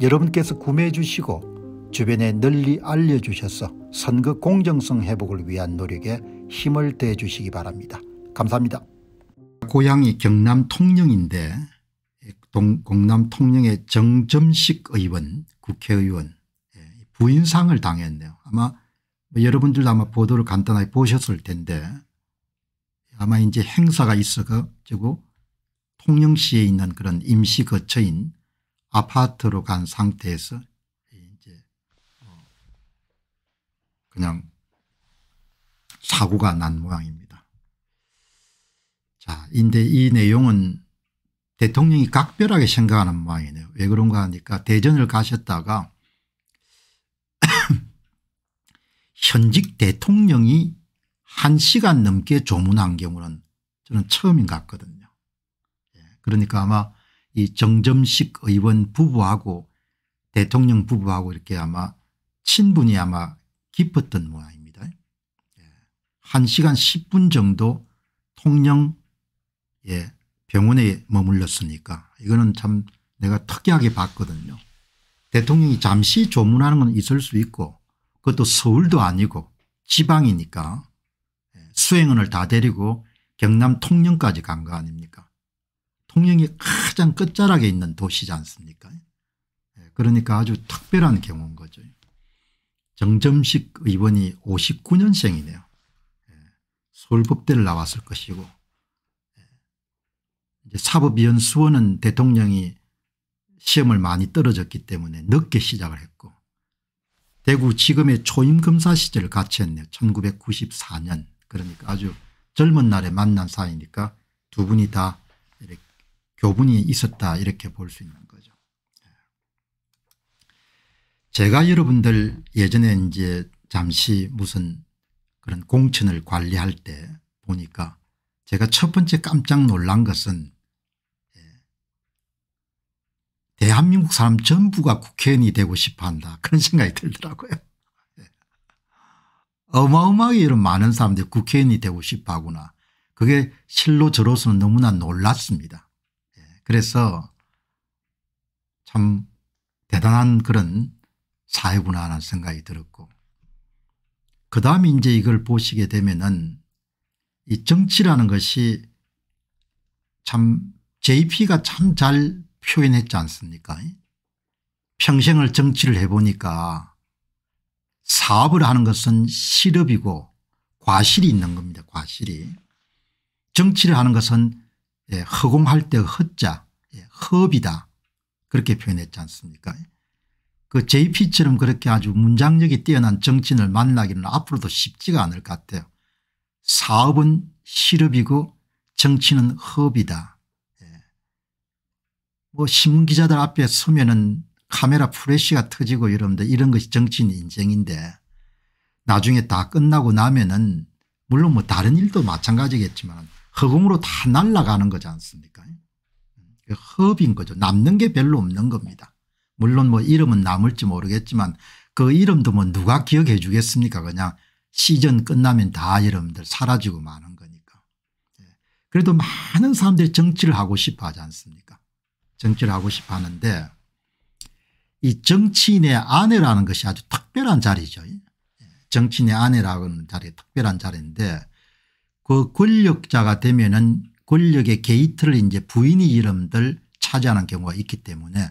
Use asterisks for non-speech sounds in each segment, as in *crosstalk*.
여러분께서 구매해 주시고 주변에 널리 알려주셔서 선거 공정성 회복을 위한 노력에 힘을 대 주시기 바랍니다. 감사합니다. 고향이 경남 통영인데 동, 공남 통영의 정점식 의원 국회의원 예, 부인상을 당했네요. 아마 뭐 여러분들도 아마 보도를 간단하게 보셨을 텐데 아마 이제 행사가 있어가지고 통영시에 있는 그런 임시 거처인 아파트로 간 상태에서 이제 어, 그냥 사고가 난 모양입니다. 자, 인데 이 내용은 대통령이 각별하게 생각하는 모양이네요. 왜 그런가 하니까 대전을 가셨다가 *coughs* 현직 대통령이 한 시간 넘게 조문한 경우는 저는 처음인 것 같거든요. 예, 그러니까 아마 이 정점식 의원 부부하고 대통령 부부하고 이렇게 아마 친분이 아마 깊었던 모양입니다. 1시간 예. 10분 정도 통영 예, 병원에 머물렀으니까 이거는 참 내가 특이하게 봤거든요. 대통령이 잠시 조문하는 건 있을 수 있고 그것도 서울도 아니고 지방이니까 예, 수행원을 다 데리고 경남 통영까지 간 거 아닙니까 통영이 가장 끝자락에 있는 도시지 않습니까 예, 그러니까 아주 특별한 경우인 거죠. 정점식 의원이 59년생이네요. 서울법대를 예, 나왔을 것이고 예, 사법위 수원은 대통령이 시험을 많이 떨어졌기 때문에 늦게 시작을 했고 대구 지금의 초임검사 시절을 같이 했네요. 1994년 그러니까 아주 젊은 날에 만난 사이니까 두 분이 다 교분이 있었다 이렇게 볼 수 있는 거죠. 예. 제가 여러분들 예전에 이제 잠시 무슨 그런 공천을 관리할 때 보니까 제가 첫 번째 깜짝 놀란 것은 예, 대한민국 사람 전부가 국회의원이 되고 싶어 한다 *laughs* 그런 생각이 들더라고요. 예. 어마어마하게 이런 많은 사람들이 국회의원이 되고 싶어 하구나. 그게 실로 저로서는 너무나 놀랐습니다. 그래서 참 대단한 그런 사회구나 하는 생각이 들었고 그 다음에 이제 이걸 보시게 되면은 이 정치라는 것이 참 JP가 참 잘 표현했지 않습니까 평생을 정치를 해보니까 사업을 하는 것은 실업이고 과실이 있는 겁니다 과실이 정치를 하는 것은 예, 허공할 때허자 예, 허비다 그렇게 표현했지 않습니까 그 JP처럼 그렇게 아주 문장력이 뛰어난 정치인을 만나기는 앞으로도 쉽지가 않을 것 같아요. 사업은 실업이고 정치는 허비다. 예. 뭐 신문기자들 앞에 서면은 카메라 프레시가 터지고 이러는데 이런 것이 정치인 인생인데 나중에 다 끝나고 나면은 물론 뭐 다른 일도 마찬가지겠지만 허공으로 다 날아가는 거지 않습니까 그 허업인 거죠. 남는 게 별로 없는 겁니다. 물론 뭐 이름은 남을지 모르겠지만 그 이름도 뭐 누가 기억해 주겠습니까 그냥 시즌 끝나면 다 여러분들 사라지고 마는 거니까. 예. 그래도 많은 사람들이 정치를 하고 싶어 하지 않습니까 정치를 하고 싶어 하는데 이 정치인의 아내라는 것이 아주 특별한 자리죠. 예. 정치인의 아내라는 자리 특별한 자리인데 그 권력자가 되면은 권력의 게이트를 이제 부인이 이름들 차지하는 경우가 있기 때문에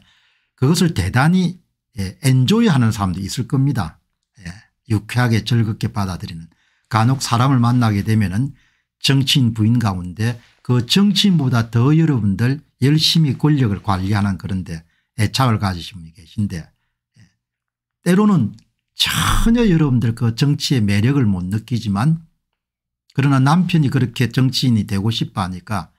그것을 대단히 예, 엔조이하는 사람도 있을 겁니다. 예, 유쾌하게 즐겁게 받아들이는 간혹 사람을 만나게 되면은 정치인 부인 가운데 그 정치인보다 더 여러분들 열심히 권력을 관리하는 그런데 애착을 가지신 분이 계신데 예, 때로는 전혀 여러분들 그 정치의 매력을 못 느끼지만 그러나 남편이 그렇게 정치인이 되고 싶어 하니까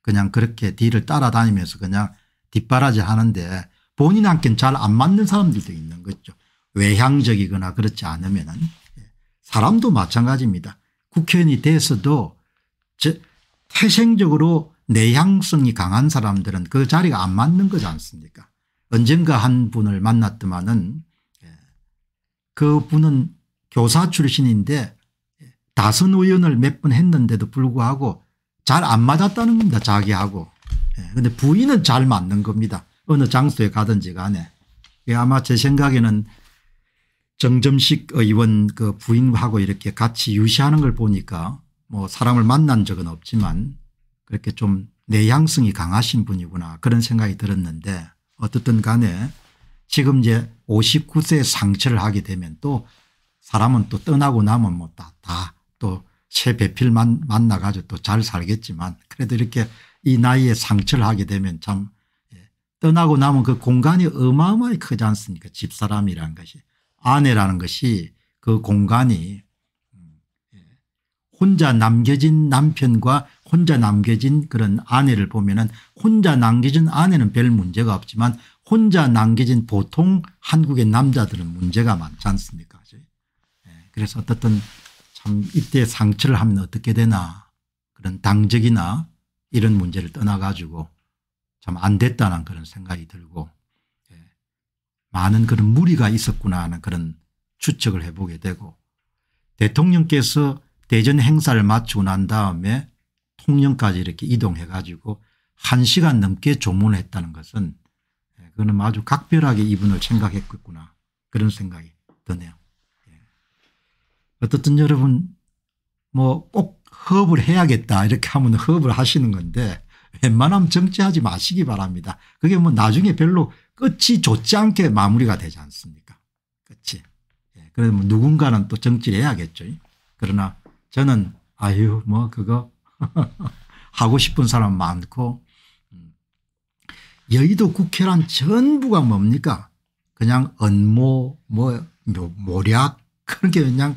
그냥 그렇게 뒤를 따라다니면서 그냥 뒷바라지 하는데 본인한테는 잘 안 맞는 사람들도 있는 거죠. 외향적이거나 그렇지 않으면 은 예. 사람도 마찬가지입니다. 국회의원이 돼서도 태생적으로 내향성이 강한 사람들은 그 자리가 안 맞는 거지 않습니까 언젠가 한 분을 만났더만은 예. 그 분은 교사 출신인데 다선 의원을 몇 번 했는데도 불구하고 잘 안 맞았다는 겁니다. 자기하고. 그런데 예. 부인은 잘 맞는 겁니다. 어느 장소에 가든지 간에. 예, 아마 제 생각에는 정점식 의원 그 부인하고 이렇게 같이 유시하는 걸 보니까 뭐 사람을 만난 적은 없지만 그렇게 좀 내향성이 강하신 분이구나 그런 생각이 들었는데 어떻든 간에 지금 이제 59세 상처를 하게 되면 또 사람은 또 떠나고 나면 뭐다다 또새 배필만 만나가지고 또 잘 살겠지만 그래도 이렇게 이 나이에 상처를 하게 되면 참 예, 떠나고 나면 그 공간이 어마어마히 크지 않습니까 집사람이라는 것이 아내라는 것이 그 공간이 음, 예, 혼자 남겨진 남편과 혼자 남겨진 그런 아내를 보면은 혼자 남겨진 아내는 별 문제가 없지만 혼자 남겨진 보통 한국의 남자들은 문제가 많지 않습니까 예, 그래서 어떻든 참 이때 상처를 하면 어떻게 되나 그런 당적이나 이런 문제를 떠나 가지고 참 안 됐다는 그런 생각이 들고 예, 많은 그런 무리가 있었구나 하는 그런 추측을 해보게 되고 대통령께서 대전 행사를 마치고 난 다음에 통영까지 이렇게 이동해 가지고 1시간 넘게 조문했다는 을 것은 예, 그거는 아주 각별하게 이분을 생각했겠구나 그런 생각이 드네요. 어떻든 여러분 뭐 꼭 허업을 해야겠다 이렇게 하면 허업을 하시는 건데 웬만하면 정치하지 마시기 바랍니다. 그게 뭐 나중에 별로 끝이 좋지 않게 마무리가 되지 않습니까 끝이. 예. 그래서 뭐 누군가는 또 정치를 해야겠죠. 그러나 저는 아유 뭐 그거 *laughs* 하고 싶은 사람 많고 음, 여의도 국회란 전부가 뭡니까 그냥 언모 뭐 모략 그런 게 그냥